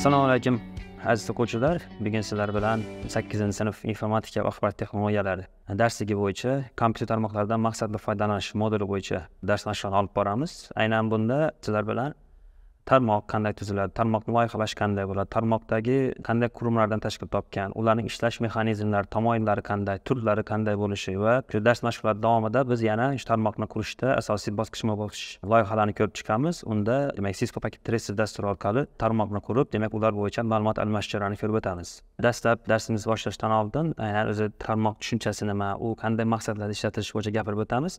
assalomu alaykum aziz o'quvchilar bugun sizlar bilan sakkizinchi sinf informatika va axborot texnologiyalari darsligi bo'yicha kompyuter tarmoqlaridan maqsadli foydalanish moduli bo'yicha dars mashqlarini olib boramiz aynan bunda sizlar bilan tarmoq qanday tuziladi tarmoqni loyihalash qanday bo'ladi tarmoqdagi qanday qurumlardan tashkil topgan ularning ishlash mexanizmlari tamoyillari qanday turlari qanday bo'lishi va shu dars mashg'ulot davomida biz yana shu tarmoqni qurishda asosiy bosqichma bosqich loyihalarni ko'rib chiqamiz unda demak cisco paket tracer dasturi orqali tarmoqni qurib demak ular bo'yicha ma'lumot almashish jarayonini ko'rib o'tamiz dastlab darsimizni boshlashdan oldin aynan o'zi tarmoq tushunchasi nima u qanday maqsadlarda ishlatilishi bo'yicha gapirib o'tamiz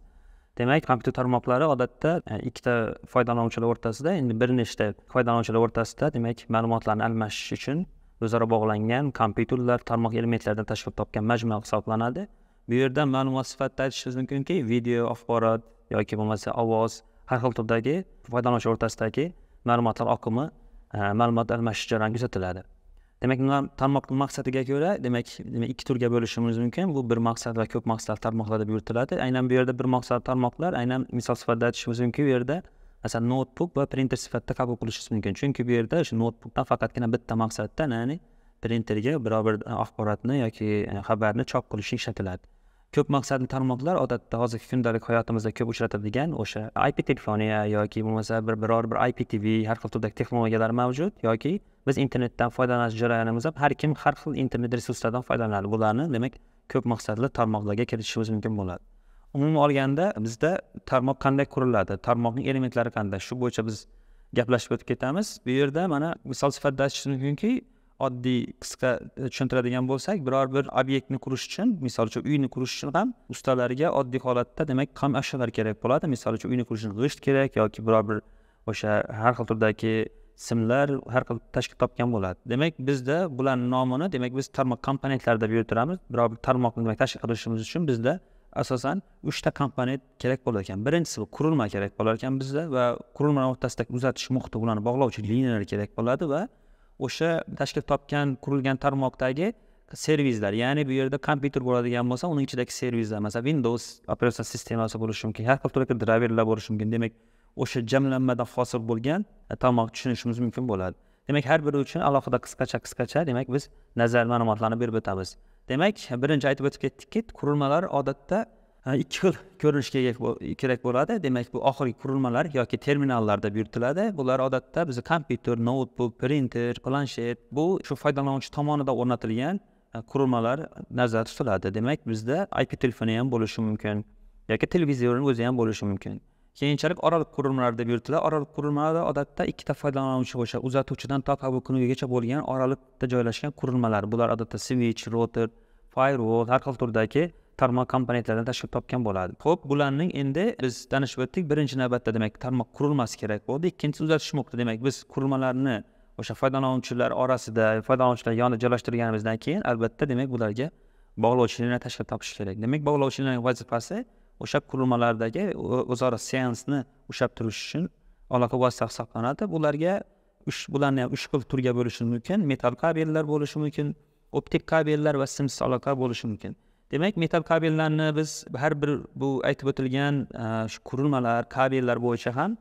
demak kompyuter tarmoqlari odatda e, ikkita foydalanuvchilar o'rtasida endi bir nechta foydalanuvchilar o'rtasida demak ma'lumotlarni almashish uchun o'zaro bog'langan kompyuterlar tarmoq elementlaridan tashkil topgan majmua hisoblanadi bu yerda ma'lumot sifatida aytishimiz mumkinki video axborot yoki bo'lmasa ovoz har xil turdagi foydalanuvchi o'rtasidagi ma'lumotlar oqimi e, ma'lumot almashish jarayoni kuzatiladi demak bular tarmoqni maqsadiga ko'ra demak ikki turga bo'lishimiz mumkin bu bir maqsad va ko'p maqsad tarmoqlar deb yuritiladi aynan bu yerda bir maqsad tarmoqlar aynan misol sifatida aytishimiz mumkin bu yerda masalan noutbuk va printer sifatida qabul qilishimiz mumkin chunki bu yerda o'sha noutbukdan faqatgina bitta maqsadda ya'ni printerga biror bir e, axborotni yoki e, xabarni chop qilishni ishlatiladi ko'p maqsadli tarmoqlar odatda hozirgi kundalik hayotimizda ko'p uchratadigan o'sha ip telefoniya yoki bo'lmasa bir biror bir ip tv har xil turdagi texnologiyalar mavjud yoki biz internetdan foydalanish jarayonimiz ham har kim har xil internet resurslaridan foydalanadi bularni demak ko'p maqsadli tarmoqlarga kiritishimiz mumkin bo'ladi umuman olganda bizda tarmoq qanday quriladi tarmoqning elementlari qanday shu bo'yicha biz gaplashib o'tib ketamiz bu yerda mana misol sifatida aytish mumkinki oddiy qisqa e, tushuntiradigan bo'lsak biror bir obyektni qurish uchun misol uchun uyni qurish uchun ham ustalarga oddiy holatda demak ham ashyolar kerak bo'ladi misol uchun uyni qurish uchun g'isht kerak yoki biror bir o'sha har xil turdagi simlar har xil tashkil topgan bo'ladi demak bizda bularni nomini demak biz tarmoq komponentlari deb yuritiramiz biror bir tarmoqni demak tashkil qilishimiz uchun bizda asosan uchta komponent kerak bo'lar ekan birinchisi bu qurilma kerak bo'lar ekan bizda va qurilmalar o'rtasidagi uzatish muhiti ularni bog'lovchi liniyalar kerak bo'ladi va o'sha tashkil topgan qurilgan tarmoqdagi servislar ya'ni bu yerda kompyuter bo'ladigan bo'lsa uning ichidagi servislar masalan windows operatsion sistemasi bo'lishi mumkin har xil turdagi driverlar bo'lishi mumkin demak o'sha jamlanmadan hosil bo'lgan e, tarmoq tushunishimiz mumkin bo'ladi demak har biri uchun alohida qisqacha qisqacha demak biz nazar ma'lumotlarni berib o'tamiz demak birinchi aytib o'tib ketdikki qurilmalar odatda e, ikki xil ko'rinishga kerak bo'ladi demak bu oxirgi qurilmalar yoki terminallarda yuritiladi bular odatda bizni kompyuter noutbuk printer planshet bu shu foydalanuvchi tomonidan o'rnatilgan e, qurilmalar nazarda tutiladi demak bizda ip telefoni ham bo'lishi mumkin yoki televizorni o'zi ham bo'lishi mumkin keyinchalik oraliq qurilmalar deb yuritiladi oraliq qurilmalarda odatda ikkita foydalanuvchi o'sha uzatuvchidan to qabul bo'lgan oraliqda joylashgan qurilmalar bular odatda switch router firewall har xil turdagi tarmoq komponentlaridan tashkil topgan bo'ladi ho'p bularning endi biz tanishib o'tdik birinchi navbatda demak tarmoq qurilmasi kerak bo'ldi ikkinchisi uzatish muhiti demak biz qurilmalarni o'sha foydalanuvchilar orasida foydalanuvchilar yonida joylashtirganimizdan keyin albatta demak bularga bog'lovchi liniya tashkil topish kerak demak bog'lovchi vazifasi o'sha qurilmalardagi o'zaro seansni ushlab turish uchun aloqa vosita hisoblanadi bularga ush bularni ham uch xil turga bo'lishi mumkin metal kabellar bo'lishi mumkin optik kabellar va simsiz aloqa bo'lishi mumkin demak metal kabellarni biz har bir bu aytib o'tilgan e, shu qurilmalar kabellar bo'yicha ham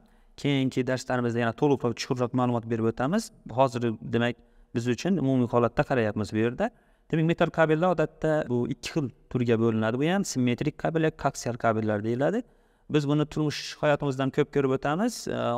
keyingi darslarimizda yana to'liqroq chuqurroq ma'lumot berib o'tamiz hozir demak biz uchun umumiy holatda qarayapmiz bu yerda demak metall kabellar odatda bu ikki xil turga bo'linadi bu ham simmetrik kabellar koaksial kabellar deyiladi biz buni turmush hayotimizdan ko'p ko'rib o'tamiz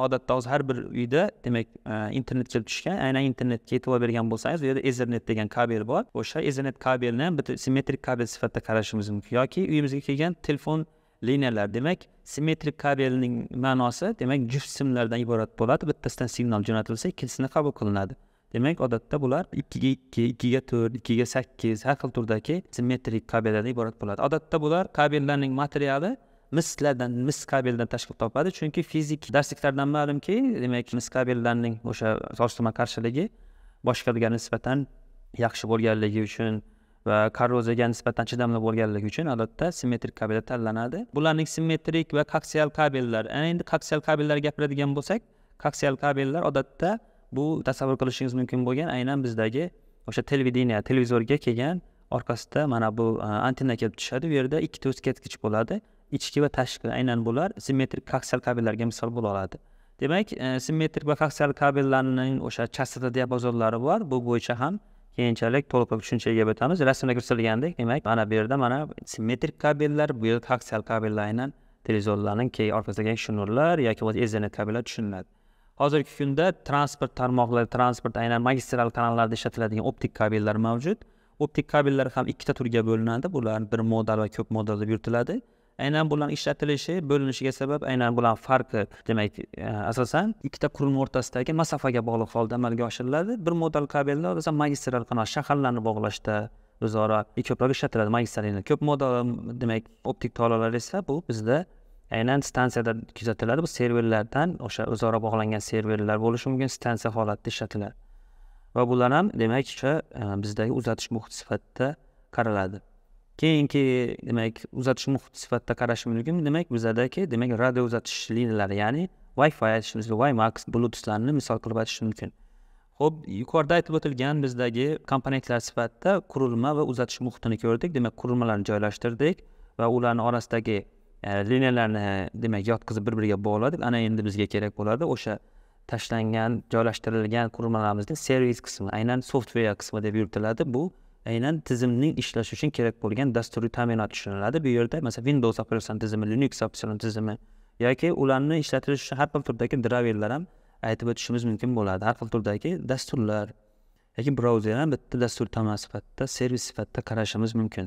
odatda hozir har bir uyda demak e, internet kelib tushgan aynan internetga e'tibor bergan bo'lsangiz u yerda ethernet degan kabel bor o'sha ethernet kabelni ham bitta simmetrik kabel sifatida qarashimiz mumkin yoki uyimizga kelgan telefon liniyalar demak simmetrik kabelning ma'nosi demak juft simlardan iborat bo'ladi bittasidan signal jo'natilsa ikkinchisini qabul qilinadi demak odatda bular ikkiga ikki ikkiga to'rt ikkiga sakkiz har xil turdagi simmetrik kabellardan iborat bo'ladi odatda bular kabellarning materiali mislardan mis kabeldan tashkil topadi chunki fizik darsliklardan ma'lumki demak mis kabellarning o'sha solishtirma qarshiligi boshqalarga nisbatan yaxshi bo'lganligi uchun va korroziyaga nisbatan chidamli bo'lganligi uchun albatta simmetrik kabellar tanlanadi bularning simmetrik va kaksial kabellar endi kaksial kabellarga gapiradigan bo'lsak kaksial kabellar odatda bu tasavvur qilishingiz mumkin bo'lgan aynan bizdagi o'sha televideniya televizorga kelgan orqasida mana bu antenna kelib tushadi bu yerda ikkita o'zkatkich bo'ladi ichki va tashqi aynan bular simmetrik koaksial kabellarga misol bo'la oladi demak e, simmetrik va koaksial kabellarning o'sha chastota diapazonlari bor bu bo'yicha ham keyinchalik to'liq tushunchaga ega o'tamiz rasmda ko'rsatilgandek demak mana bu yerda mana simmetrik kabellar bu yerda koaksial kabellar aynan televizorlarning keyin orqasidagi shunurlar yoki bo'lmasa ethernet kabellar tushuniladi hozirgi kunda transport tarmoqlari transport aynan magistral kanallarda ishlatiladigan optik kabellar mavjud optik kabellar ham ikkita turga bo'linadi bular bir modal va ko'p modal deb yuritiladi aynan bularni ishlatilishi bo'linishiga sabab aynan bularni farqi demak e, asosan ikkita qurilma o'rtasidagi masofaga bog'liq holda amalga oshiriladi bir modal kabellar asosan magistral kanal shaharlarni bog'lashda o'zaro ko'proq ishlatiladi magistral ko'p modal demak optik tolalar esa bu bizda aynan stansiyada kuzatiladi bu serverlardan o'sha o'zaro bog'langan serverlar bo'lishi mumkin stansiya holatida ishlatiladi va bular ham demak o'sha e, bizdagi uzatish muhiti sifatida qaraladi keyingi demak uzatish muhiti sifatida qarash mumkin demak bizadagi demak radio uzatish liniyalari ya'ni wi fi aytishimiz wi max bluetoothlarni misol qilib aytish mumkin ho'p yuqorida aytib o'tilgan bizdagi komponentlar sifatida qurilma va uzatish muhitini ko'rdik demak qurilmalarni joylashtirdik va ularni orasidagi liniyalarni demak yotqizib bir biriga bog'ladik ana endi bizga kerak bo'ladi o'sha tashlangan joylashtirilgan qurilmalarimizni servis qismi aynan software qismi deb yuritiladi bu aynan tizimning ishlashi uchun kerak bo'lgan dasturiy ta'minot tushuniladi bu yerda masalan windows operatsion tizimi linux operatsion tizimi yoki ularni ishlatish uchun har xil turdagi driverlar ham aytib o'tishimiz mumkin bo'ladi har xil turdagi dasturlar yoki brauzer ham bitta dastur tama sifatida servis sifatida qarashimiz mumkin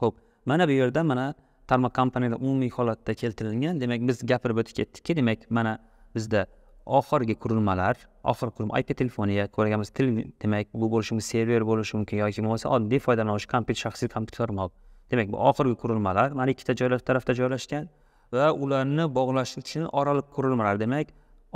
ho'p mana bu yerda mana tarmoq kompaniyada umumiy holatda keltirilgan demak biz gapirib o'tib ketdikki demak mana bizda oxirgi qurilmalar oxirgi qurilma ip telefoniya ko'rganmiz til demak bu bo'lishi mumkin server bo'lishi mumkin yoki bo'lmasa oddiy foydalanuvchi kompyuter shaxsiy kompyuter demak bu oxirgi qurilmalar mana ikkita joylar tarafda joylashgan va ularni bog'lash uchun oraliq qurilmalar demak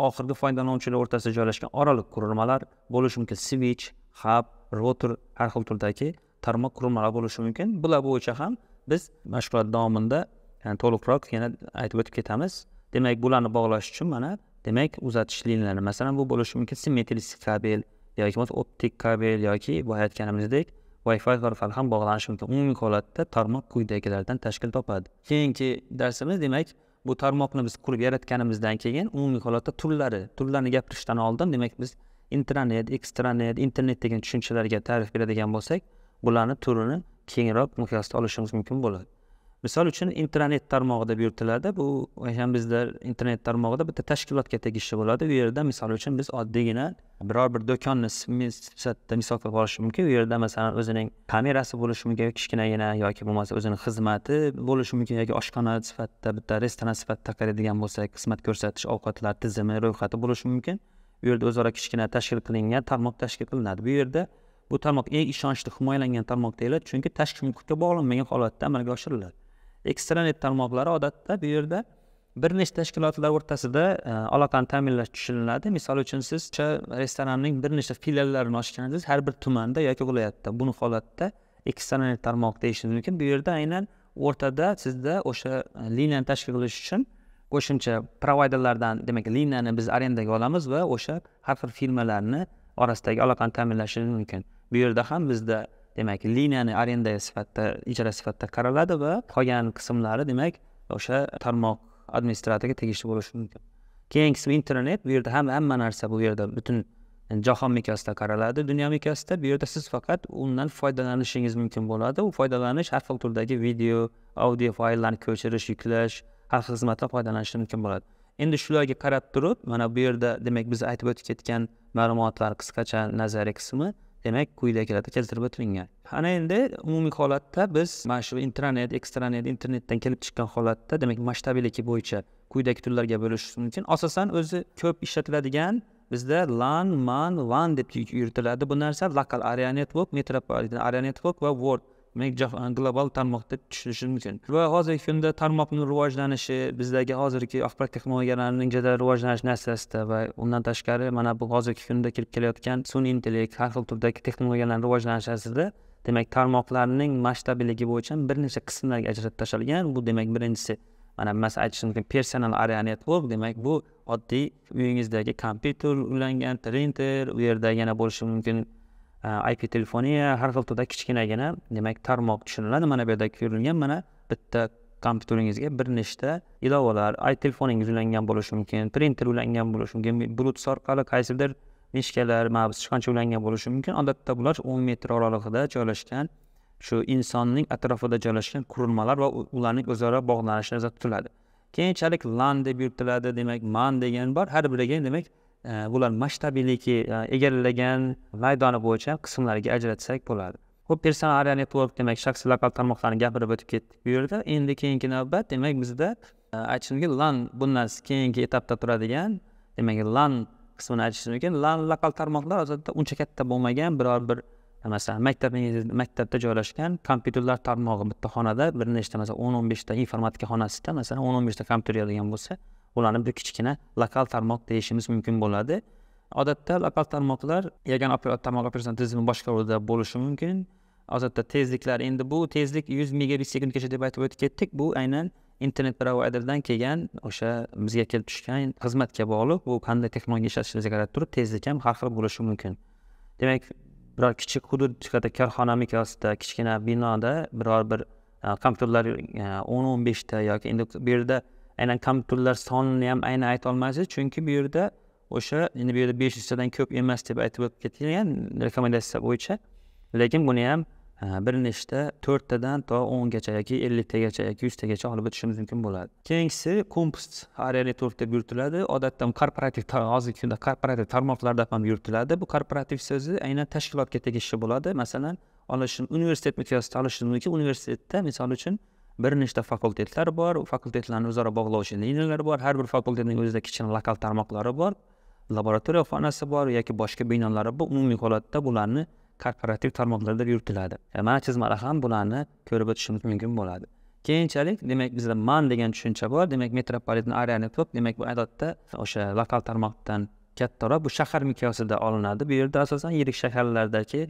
oxirgi foydalanuvchilar o'rtasida joylashgan oraliq qurilmalar bo'lishi mumkin switch hub router har xil turdagi tarmoq qurilmalari bo'lishi mumkin bular bo'yicha ham biz mashg'ulot davomida yani to'liqroq yana aytib o'tib ketamiz demak bularni bog'lash uchun mana demak uzatish liniyalari masalan bu bo'lishi mumkin simmetristik kabel yoki bo'lmasa optik kabel yoki boya aytganimizdek wi fi orqali ham bog'lanishi mumkin umumiy holatda tarmoq quyidagilardan tashkil topadi keyingi darsimiz demak bu tarmoqni biz qurib yaratganimizdan keyin umumiy holatda turlari turlarini gapirishdan oldin demak biz intranet ekstranet internet degan tushunchalarga ta'rif beradigan bo'lsak bularni turini kengroq miqyosda olishimiz mumkin bo'ladi misol uchun internet tarmog'ida buyuritiladi bu ham bizda internet tarmog'ida bitta tashkilotga tegishli bo'ladi u yerda misol uchun biz oddiygina biror bir do'konni sifatida misol qilib olish mumkin u yerda masalan o'zining kamerasi bo'lishi mumkin kichkinagina yoki bo'lmasa o'zini xizmati bo'lishi mumkin yoki oshxona sifatida bitta restoran sifatida qaraydigan bo'lsak xizmat ko'rsatish ovqatlar tizimi ro'yxati bo'lishi mumkin u yerda o'zaro kichkina tashkil qilingan tarmoq tashkil qilinadi bu yerda bu tarmoq eng ishonchli himoyalangan tarmoq deyiladi chunki tashqi muhitga bog'lanmagan holatda amalga oshiriladi ekstranet tarmoqlari odatda bu yerda bir nechta tashkilotlar o'rtasida e, aloqani ta'minlash tushuniladi misol uchun siz o'sha restoranning bir nechta filiallarini ochgansiz har bir tumanda yoki viloyatda buni holatda ekstranet tarmoq deyishimiz mumkin bu yerda aynan o'rtada sizda o'sha e, liniyani tashkil qilish uchun qo'shimcha provayderlardan demak liniyani biz arendaga olamiz va o'sha har xil firmalarni orasidagi aloqani ta'minlashimiz mumkin bu yerda ham bizda demak liniyani arenda sifatida ijara sifatida qaraladi va qolgan qismlari demak o'sha tarmoq administratoriga tegishli bo'lishi mumkin keyingi qismi internet bu yerda ham hamma narsa bu yerda butun jahon miqyosida qaraladi dunyo miqyosida bu yerda siz faqat undan foydalanishingiz mumkin bo'ladi u foydalanish har xil turdagi video audio fayllarni ko'chirish yuklash har xil xizmatdan foydalanishni mumkin bo'ladi endi shularga qarab turib mana bu yerda demak biz aytib o'tib ketgan ma'lumotlar qisqacha nazariy qismi demak quyidagilarda keltirib o'tilingan ana endi umumiy holatda biz mana shu intranet ekstranet internetdan kelib chiqqan holatda demak masshtabiyligi bo'yicha quyidagi turlarga bo'lish mumkin asosan o'zi ko'p ishlatiladigan bizda lan man van deb yuritiladi bu narsa lokal area network metropoliten area network va word global tarmoqda tushunishi mumkin va hozirgi kunda tarmoqni rivojlanishi bizdagi hozirgi axborot texnologiyalarining jadal rivojlanishi narsasida va undan tashqari mana bu hozirgi kunda kirib kelayotgan sun'iy intellekt har xil turdagi texnologiyalarni rivojlanishi asosida demak tarmoqlarning masshtabligi bo'yicha bir necha qismlarga ajratib tashlangan bu demak birinchisi mana masalan aytishim mumkin personal area network demak bu oddiy uyingizdagi kompyuter ulangan printer u yerda yana bo'lishi mumkin ip telefoniya har xil turda kichkinagina demak tarmoq tushuniladi mana bu yerda ko'rilgan mana bitta kompyuteringizga bir nechta ilovalar ip telefoningiz ulangan bo'lishi mumkin printer ulangan bo'lishi mumkin bluetooth orqali qaysidir mishkalar mana bu sichqoncha ulangan bo'lishi mumkin odatda bular o'n metr oralig'ida joylashgan shu insonning atrofida joylashgan qurilmalar va ularning o'zaro bog'lanishi nazarda tutiladi keyinchalik lan deb yuritiladi demak man degan bor har biriga demak bular masshtabiyligi e, egallagan maydoni bo'yicha qismlarga ajratsak bo'ladi ho'p personal area network demak shaxsiy lokal tarmoqlarni gapirib o'tib ketdik bu yerda endi keyingi navbat demak bizda e, aytishimizga lan bundan keyingi etapda turadigan demak lan qismini aytishim mumkin lan lokal tarmoqlar odatda uncha katta bo'lmagan biror bir e, masalan maktabingiz maktabda joylashgan kompyuterlar tarmog'i bitta xonada bir nechta masalan o'n o'n beshta informatika xonasida masalan o'n o'n beshta kompyuter yozilgan bo'lsa ularni bir kichkina lokal tarmoq deyishimiz mumkin bo'ladi odatda lokal tarmoqlar yagona tarmoq operatsion tizimi boshqaruvida bo'lishi mumkin odatda tezliklar endi bu tezlik yuz megabit sekundgacha deb aytib o'tib ketdik bu aynan internet provayderdan kelgan o'sha bizga kelib tushgan xizmatga bog'liq bu qanday texnologiya ishlatishimizga qarab turib tezlik ham har xil bo'lishi mumkin demak biror kichik hudud korxona mikrosida kichkina binoda biror bir e, kompyuterlar e, o'n o'n beshta yoki endi bu yerda aynan kompyuterlar sonini ham aynan ayta olmaysiz chunki bu yerda o'sha endi bu yerda besh yuztadan ko'p emas deb aytib o'tib ketilgan rekomendatsiya bo'yicha lekin buni ham bir nechta to'rttadan to o'ngacha yoki elliktagacha yoki yuztagacha olib o'tishimiz mumkin bo'ladi keyingisi kompost aeroturk deb yuritiladi odatda korporativ hozirgi kunda korporativ tarmoqlarda ham yuritiladi bu korporativ so'zi aynan tashkilotga tegishli bo'ladi masalan olish universitet miqyosida olishimiz mumkin universitetda misol uchun bir nechta fakultetlar bor u fakultetlarni o'zaro bog'lovchi liniyalar bor har bir fakultetning o'zida kichkina lokal tarmoqlari bor laboratoriya xonasi bor yoki boshqa binolari bor umumiy holatda bularni korporativ tarmoqlarda yuritiladi e, mana chizmalar ham bularni ko'rib o'tishimiz mumkin bo'ladi keyinchalik demak bizda man degan tushuncha bor demak metropoliten areani ko'p demak bu odatda o'sha lokal tarmoqdan kattaroq bu shahar miqyosida olinadi bu yerda asosan yirik shaharlardagi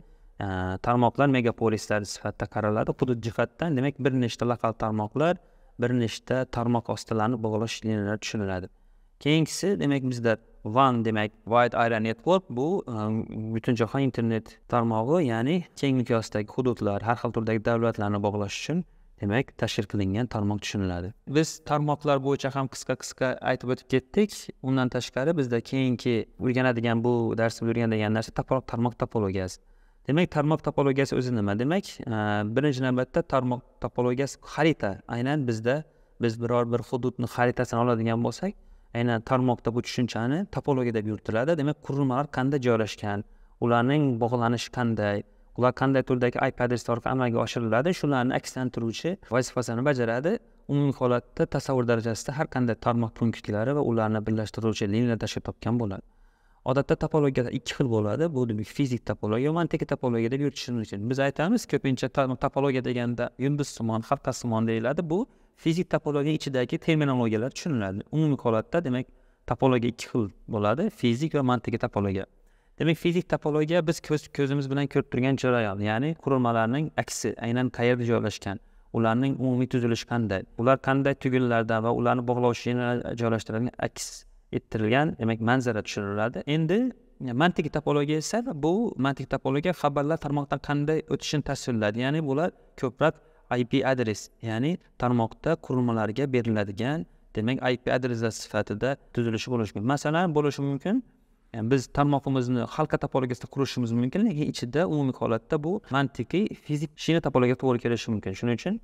tarmoqlar megapolislar sifatida qaraladi hudud jihatdan demak bir nechta lokal tarmoqlar bir nechta tarmoq ostilarini bog'lash liniyalar tushuniladi keyingisi demak bizda van demak wide area network bu e, butun jahon internet tarmog'i ya'ni keng miqyosdagi hududlar har xil turdagi davlatlarni bog'lash uchun demak tashkil qilingan tarmoq tushuniladi biz tarmoqlar bo'yicha ham qisqa qisqa aytib o'tib ketdik undan tashqari bizda keyingi o'rganadigan bu darsda o'rganadigan narsa tarmoq topologiyasi demak tarmoq topologiyasi o'zi nima demak e, birinchi navbatda tarmoq topologiyasi xarita aynan bizda biz biror bir hududni xaritasini oladigan bo'lsak aynan tarmoqda bu tushunchani topologiya deb yuritiladi demak qurilmalar qanday joylashgan ularning bog'lanishi qanday ular qanday turdagi ip adreslar orqali amalga oshiriladi shularni akslantiruvchi vazifasini bajaradi umumiy holatda tasavvur darajasida har qanday tarmoq punktlari va ularni birlashtiruvchi liniya tashkil topgan bo'ladi odatda topologiyalar ikki xil bo'ladi bu demak fizik topologiya mantiqiy topologiya deb yuritishimiz mumkin biz aytamiz ko'pincha topologiya deganda yulduzsimon halqasimon deyiladi bu fizik topologiya ichidagi terminologiyalar tushuniladi umumiy holatda demak topologiya ikki xil bo'ladi fizik va mantiqiy topologiya demak fizik topologiya biz ko'z ko'zimiz bilan ko'rib turgan jarayon ya'ni qurilmalarning aksi aynan qayerda joylashgan ularning umumiy tuzilishi qanday ular qanday tugunlardan va ularni bog'lovchi joylashtirilgan aks ettirilgan demak manzara tushiriladi endi mantiq topologiya esa bu mantiq topologiya xabarlar tarmoqdan qanday o'tishini tasvirlaydi ya'ni bular ko'proq ip adres ya'ni tarmoqda qurilmalarga beriladigan demak ip adreslar sifatida tuzilishi bo'lishi mumkin masalan bo'lishi mumkin yani biz tarmoqimizni halqa topologiyasida qurishimiz mumkin lekin ichida umumiy holatda bu mantiqiy fizik shina topologiyaga to'g'ri kelishi mumkin shuning uchun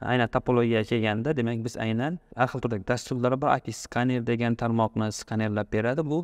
aynan topologiya kelganda demak biz aynan har xil turdagi dasturlar bor ip skaner degan tarmoqni skanerlab beradi bu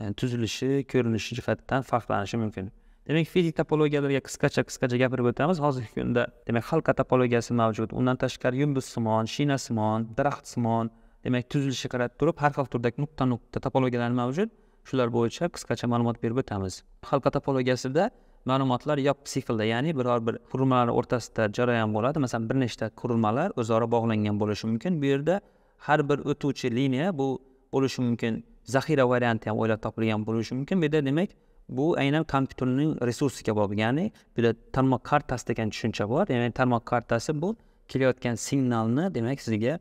e, tuzilishi ko'rinishi jihatdan farqlanishi mumkin demak fizik topologiyalarga qisqacha qisqacha gapirib o'tamiz hozirgi kunda demak halqa topologiyasi mavjud undan tashqari yulduzsimon shinasimon daraxtsimon demak tuzilishiga qarab turib har xil turdagi nuqta nuqta topologiyalar mavjud shular bo'yicha qisqacha ma'lumot berib o'tamiz halqa topologiyasida ma'lumotlar yopiq siklda ya'ni biror bir qurilmalar o'rtasida jarayon bo'ladi masalan bir nechta qurilmalar o'zaro bog'langan bo'lishi mumkin bu yerda har bir o'tuvchi liniya bu bo'lishi mumkin zaxira varianti ham o'ylab topilgan bo'lishi mumkin bu yerda demak bu aynan kompyuterning resursiga bog'liq ya'ni bu yerda tarmoq kartasi degan tushuncha bor ya'ni tarmoq kartasi bu kelayotgan signalni demak sizga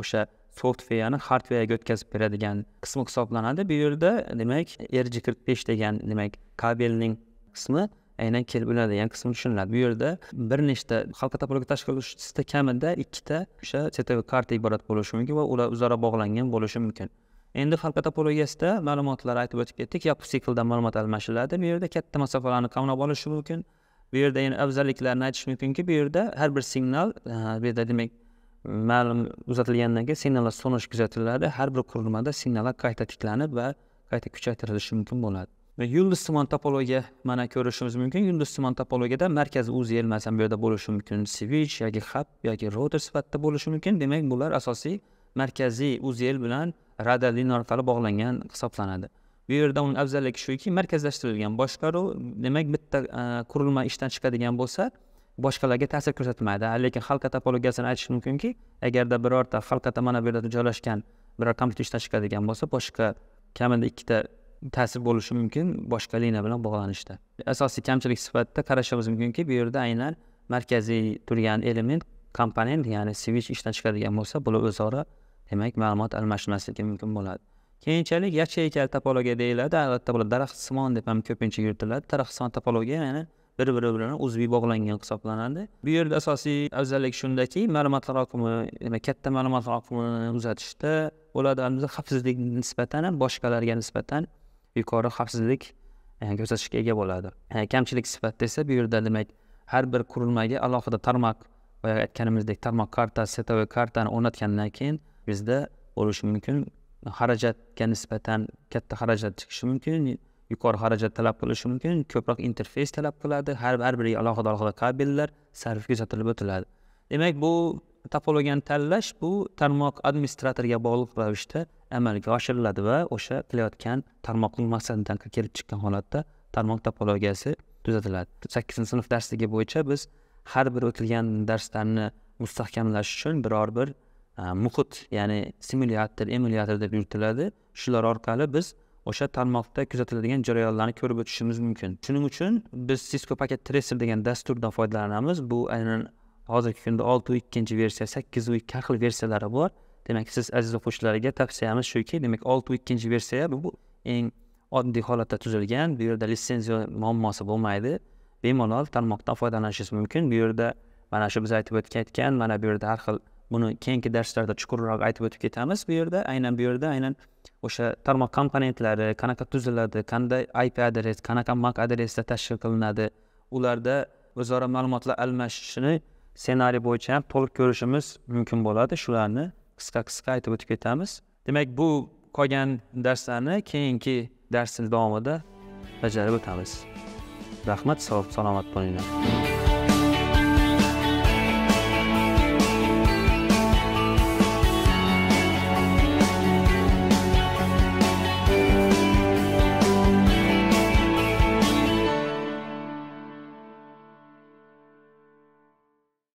o'sha softverni hardverga o'tkazib beradigan qismi hisoblanadi bu yerda demak rg qirq besh degan demak kabelning qismi aynan kelib ilinadigan qismi tushuniladi bu yerda bir nechta xalq topologiya tashkil qilishda kamida ikkita o'sha ctv karta iborat bo'lishi mumkin va ular o'zaro bog'langan bo'lishi mumkin endi xalqa topologiyasida ma'lumotlar aytib o'tib ketdik yopiq sikldan ma'lumot almashiladi bu yerda katta masofalarni qamrab olishi mumkin bu yerda yana afzalliklarini aytish mumkinki bu yerda har bir signal bu yerda demak ma'lum uzatilgandan keyin signallar so'nish kuzatiladi har bir qurilmada signallar qayta tiklanib va qayta kuchaytirilishi mumkin bo'ladi yulduz simon topologiya mana ko'rishimiz mumkin yulduz simon topologiyada markaziy uz yelmasi bu yerda bo'lishi mumkin switch yoki hab yoki router sifatida bo'lishi mumkin demak bular asosiy markaziy uzel bilan rada liniya orqali bog'langan hisoblanadi bu yerda uning afzalligi shuki markazlashtirilgan boshqaruv demak bitta e, qurilma ishdan chiqadigan bo'lsa boshqalarga ta'sir ko'rsatmaydi lekin halqa topologiyasini aytish mumkinki agarda birorta halqada mana bu yerda joylashgan biror kompyuter ishdan chiqadigan bo'lsa boshqa kamida ikkita ta'sir bo'lishi mumkin boshqa liniya bilan bog'lanishda asosiy kamchilik sifatida qarashimiz mumkinki bu yerda aynan markaziy turgan element komponent ya'ni switch ishdan chiqadigan bo'lsa bular o'zaro demak ma'lumot almashmasligi mumkin bo'ladi keyinchalik yacha topologiya deyiladi albatta bular daraxtsimon deb ham ko'pincha yuritiladi daraxtsimon topologiya ya'ni bir biri bilan uzviy bog'langan hisoblanadi bu yerda asosiy afzallik shundaki ma'lumotlar oqimi katta ma'lumotlar oqimini uzatishda bo'ladi xavfsizlik nisbatan ham boshqalarga nisbatan yuqori xavfsizlik eh, ko'rsatishga ega bo'ladi eh, kamchilik sifatida esa bu yerda demak har bir qurilmaga alohida tarmoq boyagi aytganimizdek tarmoq kartasi svetовой kartani o'rnatgandan keyin bizda bo'lishi mumkin xarajatga nisbatan katta xarajat chiqishi mumkin yuqori xarajat talab qilishi mumkin ko'proq interfeys talab qiladi har har biriga alohida alohida kabellar sarfga kuzatilib o'tiladi demak bu topologiyani tanlash bu tarmoq administratoriga bog'liq ravishda amalga oshiriladi va o'sha qilayotgan tarmoqning maqsadidan kelib chiqqan holatda tarmoq topologiyasi tuzatiladi sakkizinchi sinf darsligi bo'yicha biz har bir o'tilgan darslarni mustahkamlash uchun biror bir muhit ya'ni simulyator emulyator deb yuritiladi shular orqali biz o'sha tarmoqda kuzatiladigan jarayonlarni ko'rib o'tishimiz mumkin shuning uchun biz cisco paket tracer degan dasturdan foydalanamiz bu aynan hozirgi kunda oltiu ikkinchi versiya sakkizu ikki har xil versiyalari bor demak siz aziz o'quvchilarga tavsiyamiz shuki demak olti ikkinchi versiya bu eng oddiy holatda tuzilgan bu yerda litsenziya muammosi bo'lmaydi bemalol tarmoqdan foydalanishingiz mumkin bu yerda mana shu biz aytib o'tayotgan mana bu yerda har xil buni keyingi darslarda chuqurroq aytib o'tib ketamiz bu yerda aynan bu yerda aynan o'sha tarmoq komponentlari qanaqa tuziladi qanday ip adres qanaqa mak adresda tashkil qilinadi ularda o'zaro ma'lumotlar almashishini ssenariy bo'yicha ham to'liq ko'rishimiz mumkin bo'ladi shularni qisqa qisqa aytib o'tib ketamiz demak bu qolgan darslarni keyingi darsimiz davomida bajarib o'tamiz rahmat sog' salomat bo'linglar